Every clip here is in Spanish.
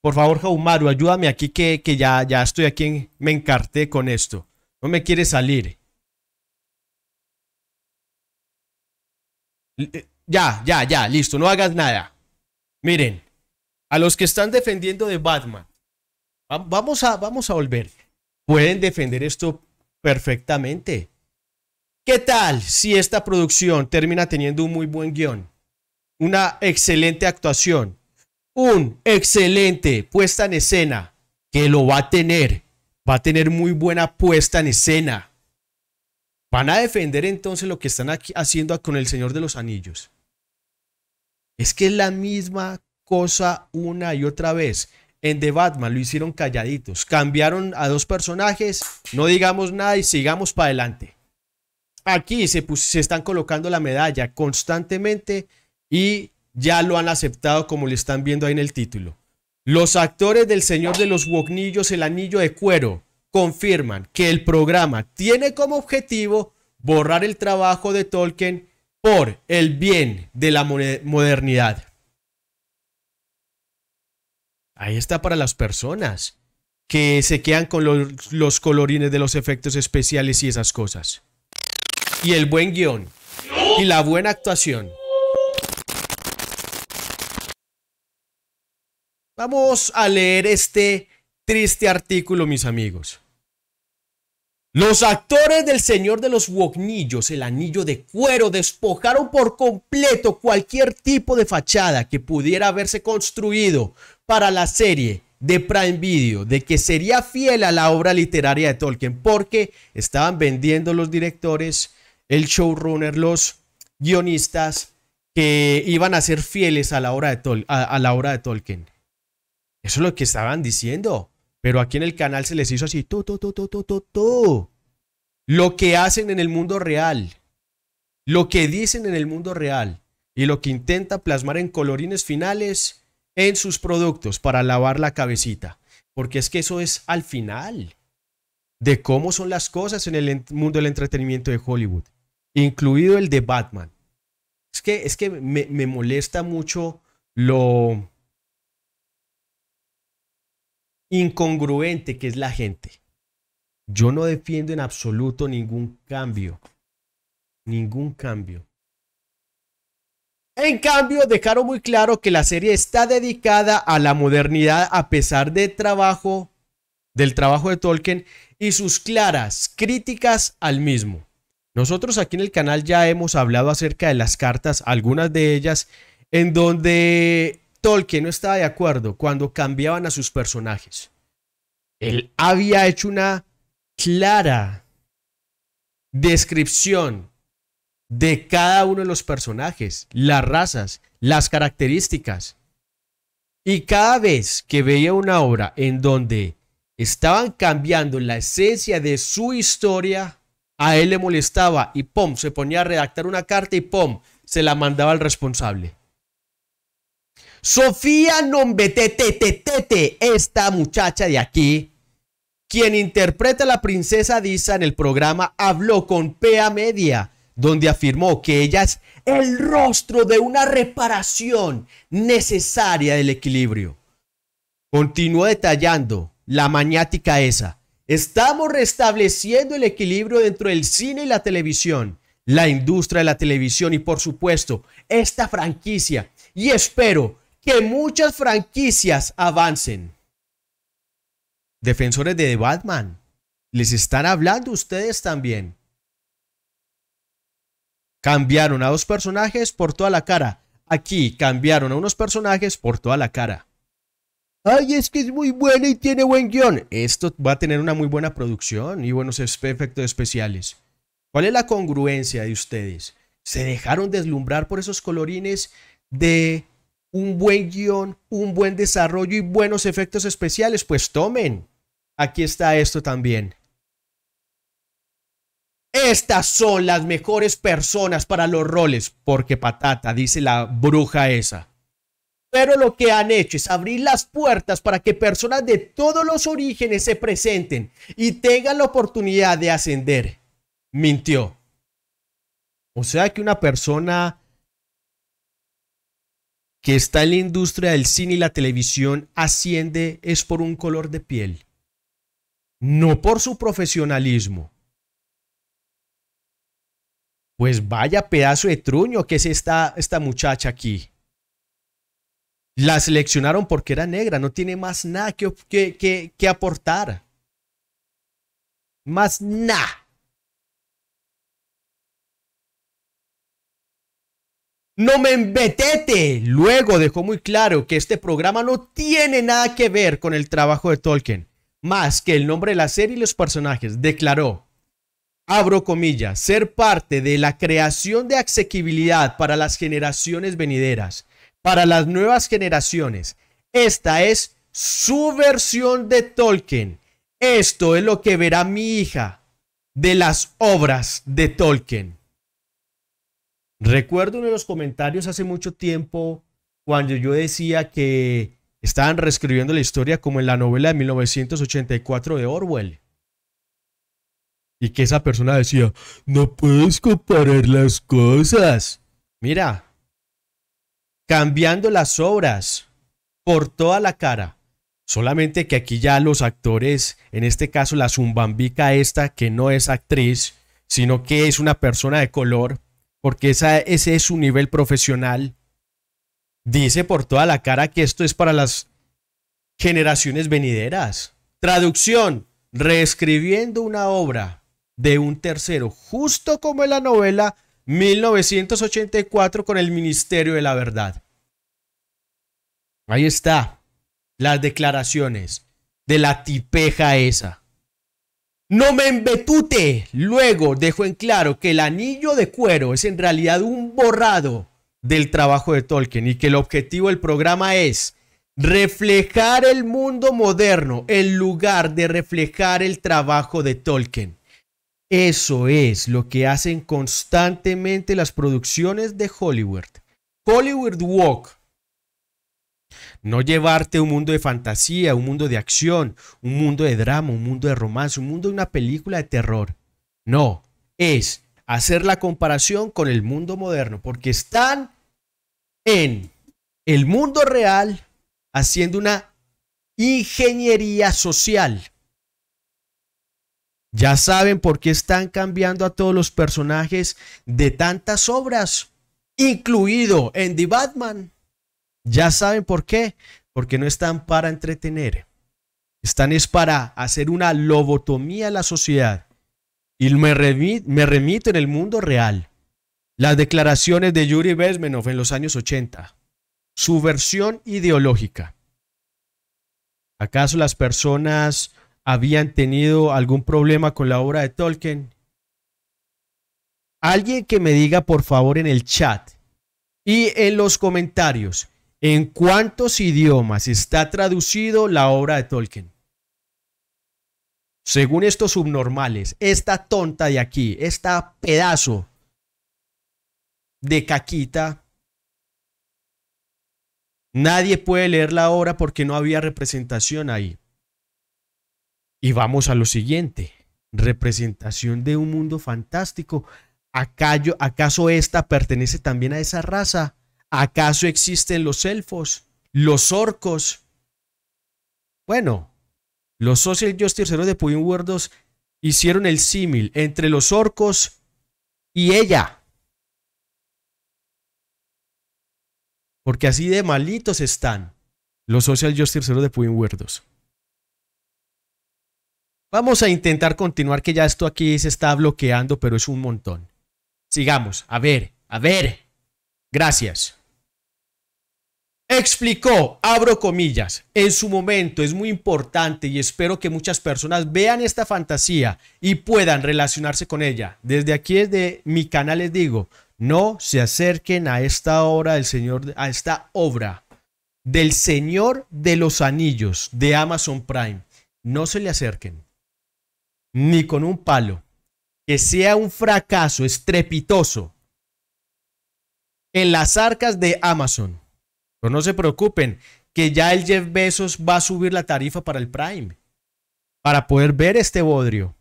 Por favor, Jaumaru, ayúdame aquí que, que ya, ya estoy aquí, me encarté con esto. No me quiere salir. Eh, ya, ya, ya, listo, no hagas nada. Miren, a los que están defendiendo de Batman, vamos a, vamos a volver. Pueden defender esto perfectamente. ¿Qué tal si esta producción termina teniendo un muy buen guión? Una excelente actuación, un excelente puesta en escena que lo va a tener. Va a tener muy buena puesta en escena. Van a defender entonces lo que están aquí haciendo con el Señor de los Anillos. Es que es la misma cosa una y otra vez. En The Batman lo hicieron calladitos. Cambiaron a dos personajes, no digamos nada y sigamos para adelante. Aquí se están colocando la medalla constantemente y ya lo han aceptado como lo están viendo ahí en el título. Los actores del Señor de los Wognillos, el anillo de cuero, confirman que el programa tiene como objetivo borrar el trabajo de Tolkien por el bien de la modernidad. Ahí está para las personas que se quedan con los, los colorines de los efectos especiales y esas cosas. Y el buen guión. Y la buena actuación. Vamos a leer este triste artículo, mis amigos. Los actores del Señor de los Woknillos, el anillo de cuero, despojaron por completo cualquier tipo de fachada que pudiera haberse construido para la serie de Prime Video, de que sería fiel a la obra literaria de Tolkien, porque estaban vendiendo los directores, el showrunner, los guionistas que iban a ser fieles a la a la obra de Tolkien. Eso es lo que estaban diciendo. Pero aquí en el canal se les hizo así, tú, tú, tú, tú, tú, tú, Lo que hacen en el mundo real, lo que dicen en el mundo real y lo que intenta plasmar en colorines finales en sus productos para lavar la cabecita. Porque es que eso es al final de cómo son las cosas en el mundo del entretenimiento de Hollywood, incluido el de Batman. Es que, es que me molesta mucho lo, incongruente que es la gente. Yo no defiendo en absoluto ningún cambio. Ningún cambio. En cambio, dejaron muy claro que la serie está dedicada a la modernidad a pesar del trabajo, del trabajo de Tolkien y sus claras críticas al mismo. Nosotros aquí en el canal ya hemos hablado acerca de las cartas, algunas de ellas, en donde que no estaba de acuerdo cuando cambiaban a sus personajes. Él había hecho una clara descripción de cada uno de los personajes, las razas, las características. Y cada vez que veía una obra en donde estaban cambiando la esencia de su historia, a él le molestaba y Pom se ponía a redactar una carta y Pom se la mandaba al responsable. Sofía Nombetete, esta muchacha de aquí, quien interpreta a la princesa Disa en el programa, habló con PA Media, donde afirmó que ella es el rostro de una reparación necesaria del equilibrio. Continúa detallando la maniática esa. Estamos restableciendo el equilibrio dentro del cine y la televisión, la industria de la televisión y por supuesto esta franquicia. Y espero que muchas franquicias avancen. Defensores de Batman, les están hablando ustedes también. Cambiaron a dos personajes por toda la cara. Aquí cambiaron a unos personajes por toda la cara. Ay, es que es muy buena y tiene buen guión. Esto va a tener una muy buena producción y buenos efectos especiales. ¿Cuál es la congruencia de ustedes? ¿Se dejaron deslumbrar por esos colorines de un buen guión, un buen desarrollo y buenos efectos especiales, pues tomen. Aquí está esto también. Estas son las mejores personas para los roles, porque patata, dice la bruja esa. Pero lo que han hecho es abrir las puertas para que personas de todos los orígenes se presenten y tengan la oportunidad de ascender. Mintió. O sea que una persona que está en la industria del cine y la televisión asciende es por un color de piel, no por su profesionalismo. Pues vaya pedazo de truño que es esta, esta muchacha aquí. La seleccionaron porque era negra, no tiene más nada que, que, que aportar. Más nada. No me embetete. Luego dejó muy claro que este programa no tiene nada que ver con el trabajo de Tolkien, más que el nombre de la serie y los personajes. Declaró, abro comillas, ser parte de la creación de accesibilidad para las generaciones venideras, para las nuevas generaciones. Esta es su versión de Tolkien. Esto es lo que verá mi hija de las obras de Tolkien. Recuerdo uno de los comentarios hace mucho tiempo cuando yo decía que estaban reescribiendo la historia como en la novela de 1984 de Orwell. Y que esa persona decía, no puedes comparar las cosas. Mira, cambiando las obras por toda la cara. Solamente que aquí ya los actores, en este caso la zumbambica esta, que no es actriz, sino que es una persona de color, porque ese es su nivel profesional. Dice por toda la cara que esto es para las generaciones venideras. Traducción, reescribiendo una obra de un tercero, justo como en la novela 1984 con el Ministerio de la Verdad. Ahí está, las declaraciones de la tipeja esa. No me embetute. Luego dejó en claro que el anillo de cuero es en realidad un borrado del trabajo de Tolkien y que el objetivo del programa es reflejar el mundo moderno en lugar de reflejar el trabajo de Tolkien. Eso es lo que hacen constantemente las producciones de Hollywood. Hollywood Walk no llevarte un mundo de fantasía, un mundo de acción, un mundo de drama, un mundo de romance, un mundo de una película de terror. No, es hacer la comparación con el mundo moderno, porque están en el mundo real haciendo una ingeniería social. Ya saben por qué están cambiando a todos los personajes de tantas obras, incluido en The Batman. Ya saben por qué, porque no están para entretener. Están es para hacer una lobotomía a la sociedad. Y me remito, en el mundo real. Las declaraciones de Yuri Besmenov en los años 80. Su versión ideológica. ¿Acaso las personas habían tenido algún problema con la obra de Tolkien? Alguien que me diga por favor en el chat y en los comentarios ¿En cuántos idiomas está traducido la obra de Tolkien? Según estos subnormales, esta tonta de aquí, esta pedazo de caquita, nadie puede leer la obra porque no había representación ahí. Y vamos a lo siguiente, representación de un mundo fantástico. ¿Acaso esta pertenece también a esa raza? ¿Acaso existen los elfos, los orcos? Bueno, los social justice de Puyin hicieron el símil entre los orcos y ella. Porque así de malitos están los social justice de Puyin Vamos a intentar continuar, que ya esto aquí se está bloqueando, pero es un montón. Sigamos. A ver, a ver. Gracias. Explicó, abro comillas, en su momento es muy importante y espero que muchas personas vean esta fantasía y puedan relacionarse con ella. Desde aquí, desde mi canal, les digo, no se acerquen a esta obra del Señor, a esta obra del Señor de los Anillos de Amazon Prime. No se le acerquen, ni con un palo. Que sea un fracaso estrepitoso en las arcas de Amazon. Pero no se preocupen, que ya el Jeff Bezos va a subir la tarifa para el Prime, para poder ver este bodrio.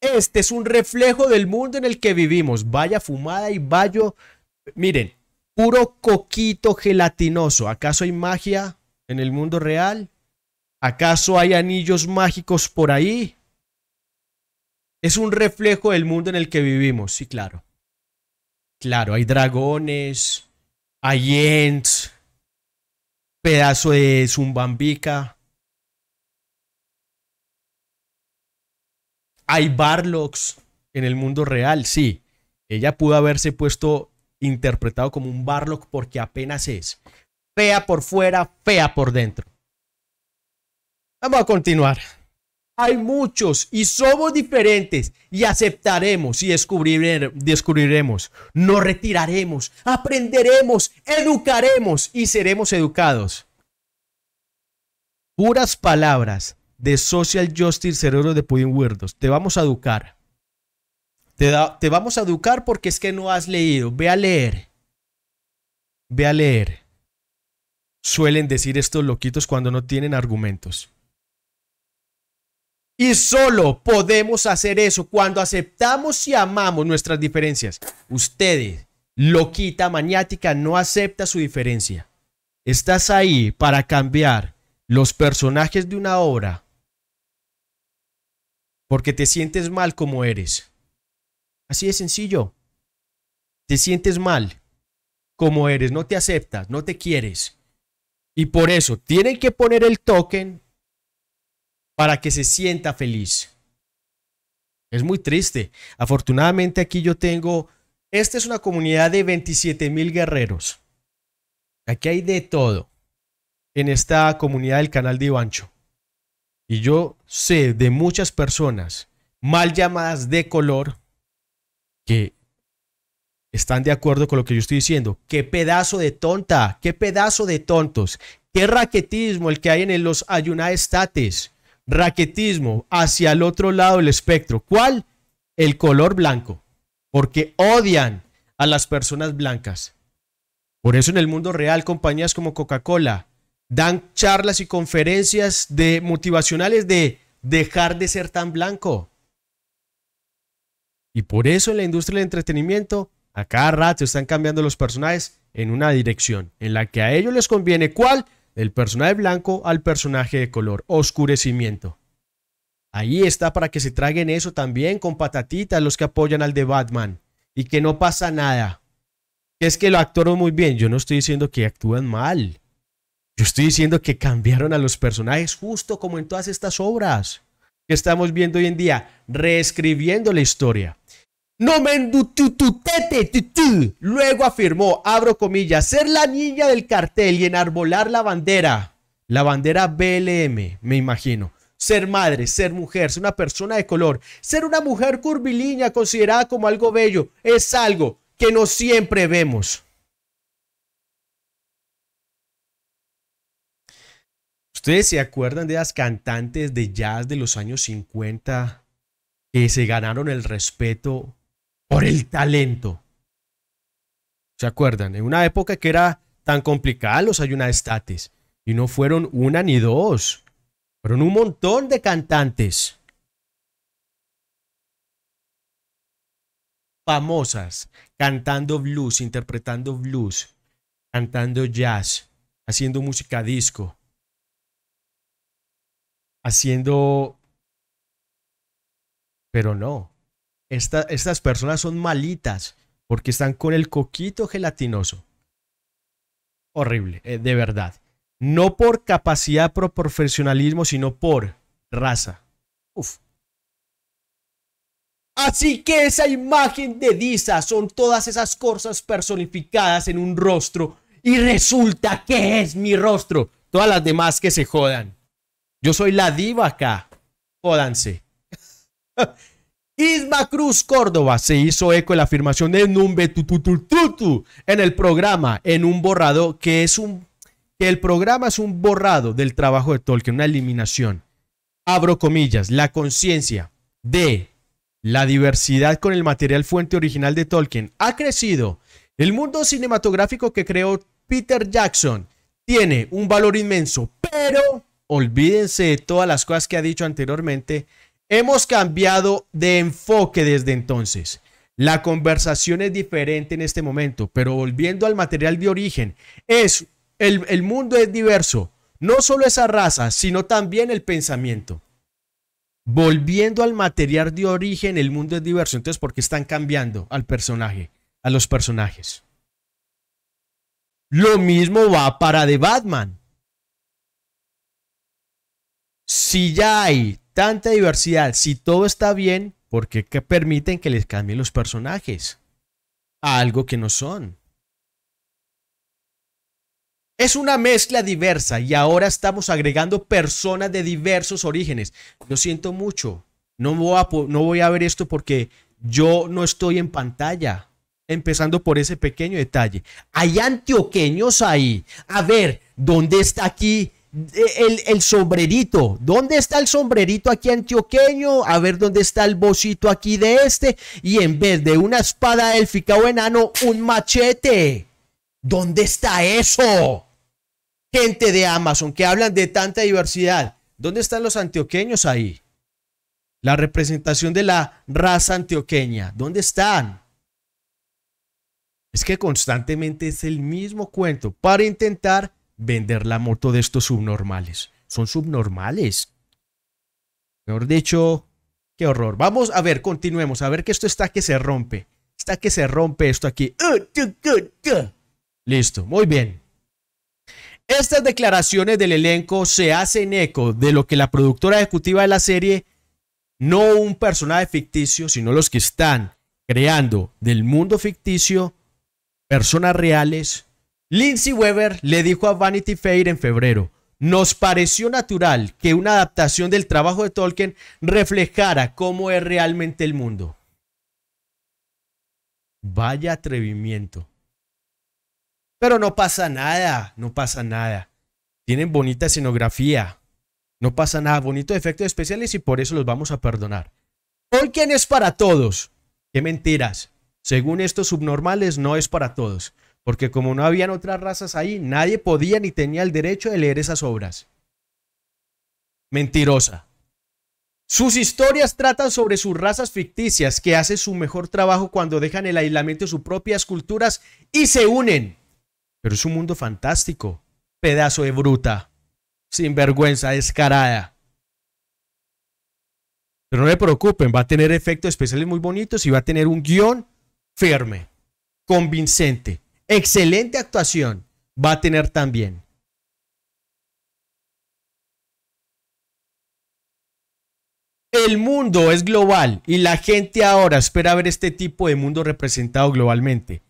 Este es un reflejo del mundo en el que vivimos. Vaya fumada y vaya... Miren, puro coquito gelatinoso. ¿Acaso hay magia en el mundo real? ¿Acaso hay anillos mágicos por ahí? Es un reflejo del mundo en el que vivimos, sí, claro. Claro, hay dragones, hay Jens, pedazo de Zumbambica. Hay Barlocks en el mundo real, sí. Ella pudo haberse puesto interpretado como un Barlock porque apenas es. Fea por fuera, fea por dentro. Vamos a continuar hay muchos y somos diferentes y aceptaremos y descubriremos, nos retiraremos, aprenderemos, educaremos y seremos educados. Puras palabras de Social Justice Cerebro de Pudding Weirdos. Te vamos a educar. te vamos a educar porque es que no has leído. Ve a leer. Ve a leer. Suelen decir estos loquitos cuando no tienen argumentos. Y solo podemos hacer eso cuando aceptamos y amamos nuestras diferencias. Ustedes, loquita maniática, no acepta su diferencia. Estás ahí para cambiar los personajes de una obra porque te sientes mal como eres. Así de sencillo. Te sientes mal como eres, no te aceptas, no te quieres. Y por eso tienen que poner el token para que se sienta feliz. Es muy triste. Afortunadamente aquí yo tengo, esta es una comunidad de 27 mil guerreros. Aquí hay de todo en esta comunidad del canal de Ivancho. Y yo sé de muchas personas mal llamadas de color que están de acuerdo con lo que yo estoy diciendo. Qué pedazo de tonta, qué pedazo de tontos, qué raquetismo el que hay en los Estates raquetismo hacia el otro lado del espectro. ¿Cuál? El color blanco, porque odian a las personas blancas. Por eso en el mundo real compañías como Coca-Cola dan charlas y conferencias de motivacionales de dejar de ser tan blanco. Y por eso en la industria del entretenimiento a cada rato están cambiando los personajes en una dirección en la que a ellos les conviene. ¿Cuál? del personaje blanco al personaje de color, oscurecimiento. Ahí está para que se traguen eso también con patatitas los que apoyan al de Batman y que no pasa nada. Es que lo actuaron muy bien, yo no estoy diciendo que actúan mal. Yo estoy diciendo que cambiaron a los personajes justo como en todas estas obras que estamos viendo hoy en día, reescribiendo la historia. No Luego afirmó, abro comillas, ser la niña del cartel y enarbolar la bandera, la bandera BLM, me imagino. Ser madre, ser mujer, ser una persona de color, ser una mujer curvilínea considerada como algo bello, es algo que no siempre vemos. ¿Ustedes se acuerdan de las cantantes de jazz de los años 50 que se ganaron el respeto por el talento. ¿Se acuerdan? En una época que era tan complicada los estates. Y no fueron una ni dos. Fueron un montón de cantantes. Famosas, cantando blues, interpretando blues, cantando jazz, haciendo música disco, haciendo... Pero no, estas personas son malitas porque están con el coquito gelatinoso. Horrible, eh, de verdad. No por capacidad, por profesionalismo, sino por raza. Uf. Así que esa imagen de Disa son todas esas cosas personificadas en un rostro y resulta que es mi rostro. Todas las demás que se jodan. Yo soy la diva acá. Jódanse. Isma Cruz Córdoba se hizo eco de la afirmación de un betututututu en el programa, en un borrado que es un. el programa es un borrado del trabajo de Tolkien, una eliminación. Abro comillas, la conciencia de la diversidad con el material fuente original de Tolkien ha crecido. El mundo cinematográfico que creó Peter Jackson tiene un valor inmenso, pero olvídense de todas las cosas que ha dicho anteriormente Hemos cambiado de enfoque desde entonces. La conversación es diferente en este momento, pero volviendo al material de origen, es el, el mundo es diverso, no solo esa raza, sino también el pensamiento. Volviendo al material de origen, el mundo es diverso. Entonces, ¿por qué están cambiando al personaje, a los personajes? Lo mismo va para The Batman. Si ya hay tanta diversidad, si todo está bien, ¿por qué permiten que les cambien los personajes a algo que no son? Es una mezcla diversa y ahora estamos agregando personas de diversos orígenes. Lo siento mucho, no voy no voy a ver esto porque yo no estoy en pantalla. Empezando por ese pequeño detalle. Hay antioqueños ahí. A ver, ¿dónde está aquí el, el, sombrerito. ¿Dónde está el sombrerito aquí antioqueño? A ver dónde está el bocito aquí de este. Y en vez de una espada élfica o enano, un machete. ¿Dónde está eso? Gente de Amazon que hablan de tanta diversidad. ¿Dónde están los antioqueños ahí? La representación de la raza antioqueña. ¿Dónde están? Es que constantemente es el mismo cuento para intentar vender la moto de estos subnormales. Son subnormales. Mejor dicho, qué horror. Vamos a ver, continuemos. A ver que esto está que se rompe. Está que se rompe esto aquí. ¡Ah, Listo, muy bien. Estas declaraciones del elenco se hacen eco de lo que la productora ejecutiva de la serie, no un personaje ficticio, sino los que están creando del mundo ficticio personas reales Lindsay Weber le dijo a Vanity Fair en febrero, nos pareció natural que una adaptación del trabajo de Tolkien reflejara cómo es realmente el mundo. Vaya atrevimiento. Pero no pasa nada, no pasa nada. Tienen bonita escenografía. No pasa nada, bonitos efectos especiales y por eso los vamos a perdonar. Tolkien es para todos. Qué mentiras. Según estos subnormales, no es para todos. Porque como no habían otras razas ahí, nadie podía ni tenía el derecho de leer esas obras. Mentirosa. Sus historias tratan sobre sus razas ficticias que hacen su mejor trabajo cuando dejan el aislamiento de sus propias culturas y se unen. Pero es un mundo fantástico. Pedazo de bruta. Sinvergüenza, descarada. Pero no le preocupen, va a tener efectos especiales muy bonitos y va a tener un guión firme, convincente excelente actuación va a tener también. El mundo es global y la gente ahora espera ver este tipo de mundo representado globalmente.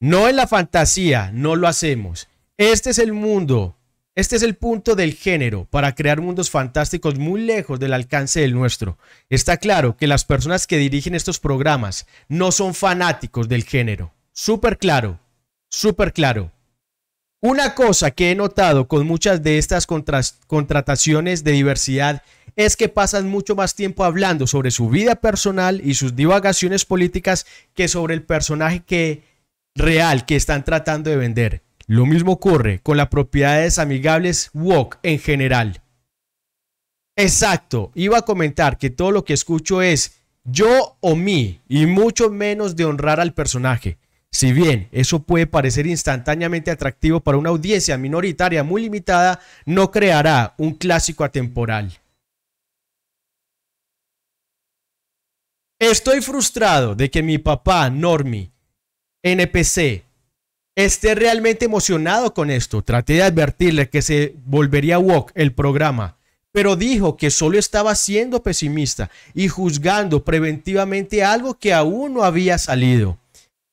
No en la fantasía, no lo hacemos. Este es el mundo, este es el punto del género para crear mundos fantásticos muy lejos del alcance del nuestro. Está claro que las personas que dirigen estos programas no son fanáticos del género. Súper claro súper claro. Una cosa que he notado con muchas de estas contrataciones de diversidad es que pasan mucho más tiempo hablando sobre su vida personal y sus divagaciones políticas que sobre el personaje que, real que están tratando de vender. Lo mismo ocurre con las propiedades amigables WOC en general. Exacto, iba a comentar que todo lo que escucho es yo o mí y mucho menos de honrar al personaje. Si bien eso puede parecer instantáneamente atractivo para una audiencia minoritaria muy limitada, no creará un clásico atemporal. Estoy frustrado de que mi papá, Normi, NPC, esté realmente emocionado con esto. Traté de advertirle que se volvería walk el programa, pero dijo que solo estaba siendo pesimista y juzgando preventivamente algo que aún no había salido.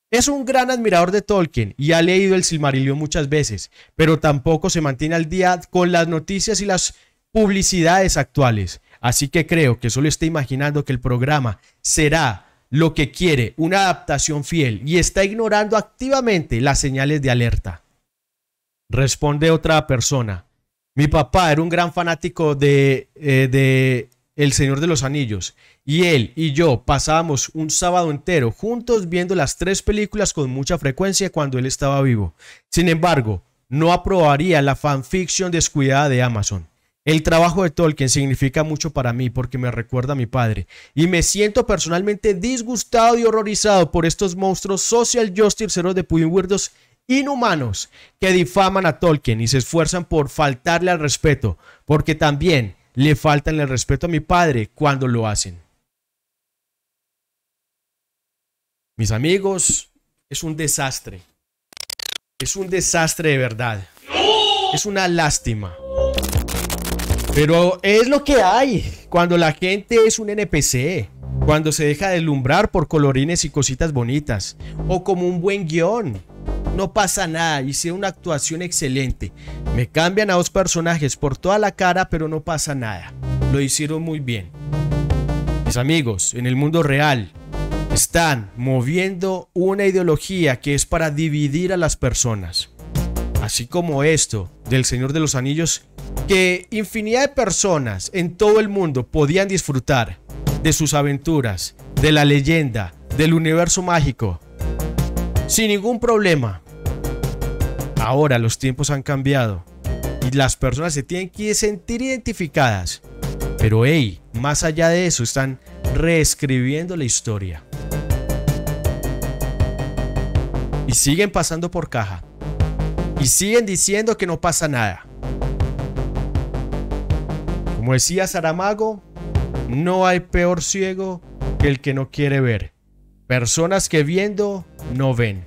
Es un gran admirador de Tolkien y ha leído el Silmarillion muchas veces, pero tampoco se mantiene al día con las noticias y las publicidades actuales. Así que creo que solo está imaginando que el programa será lo que quiere, una adaptación fiel, y está ignorando activamente las señales de alerta. Responde otra persona. Mi papá era un gran fanático de, eh, de el Señor de los Anillos, y él y yo pasábamos un sábado entero juntos viendo las tres películas con mucha frecuencia cuando él estaba vivo. Sin embargo, no aprobaría la fanfiction descuidada de Amazon. El trabajo de Tolkien significa mucho para mí porque me recuerda a mi padre y me siento personalmente disgustado y horrorizado por estos monstruos social justice de Pudding inhumanos que difaman a Tolkien y se esfuerzan por faltarle al respeto, porque también le faltan el respeto a mi padre cuando lo hacen. Mis amigos, es un desastre. Es un desastre de verdad. Es una lástima. Pero es lo que hay cuando la gente es un NPC, cuando se deja deslumbrar por colorines y cositas bonitas, o como un buen guión, no pasa nada, hice una actuación excelente. Me cambian a dos personajes por toda la cara, pero no pasa nada. Lo hicieron muy bien. Mis amigos, en el mundo real, están moviendo una ideología que es para dividir a las personas. Así como esto del Señor de los Anillos, que infinidad de personas en todo el mundo podían disfrutar de sus aventuras, de la leyenda, del universo mágico, sin ningún problema. Ahora los tiempos han cambiado y las personas se tienen que sentir identificadas. Pero hey, más allá de eso, están reescribiendo la historia. Y siguen pasando por caja. Y siguen diciendo que no pasa nada. Como decía Saramago, no hay peor ciego que el que no quiere ver. Personas que viendo no ven.